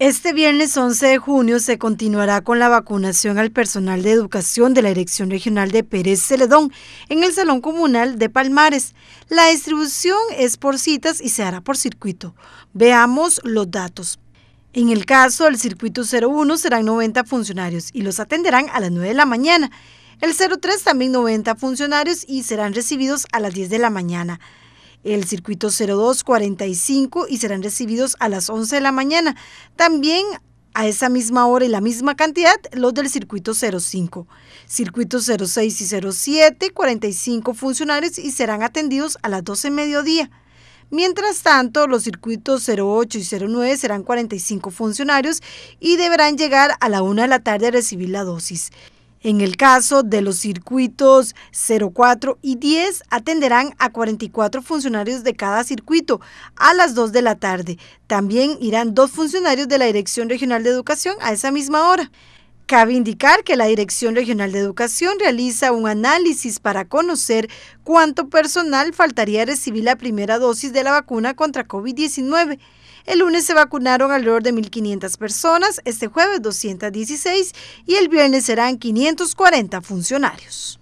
Este viernes 11 de junio se continuará con la vacunación al personal de educación de la Dirección Regional de Pérez Celedón en el Salón Comunal de Palmares. La distribución es por citas y se hará por circuito. Veamos los datos. En el caso del circuito 01 serán 90 funcionarios y los atenderán a las 9 de la mañana. El 03 también 90 funcionarios y serán recibidos a las 10 de la mañana el circuito 0245 y serán recibidos a las 11 de la mañana. También a esa misma hora y la misma cantidad los del circuito 05, circuito 06 y 07, 45 funcionarios y serán atendidos a las 12 de mediodía. Mientras tanto, los circuitos 08 y 09 serán 45 funcionarios y deberán llegar a la 1 de la tarde a recibir la dosis. En el caso de los circuitos 04 y 10, atenderán a 44 funcionarios de cada circuito a las 2 de la tarde. También irán dos funcionarios de la Dirección Regional de Educación a esa misma hora. Cabe indicar que la Dirección Regional de Educación realiza un análisis para conocer cuánto personal faltaría recibir la primera dosis de la vacuna contra COVID-19. El lunes se vacunaron alrededor de 1.500 personas, este jueves 216 y el viernes serán 540 funcionarios.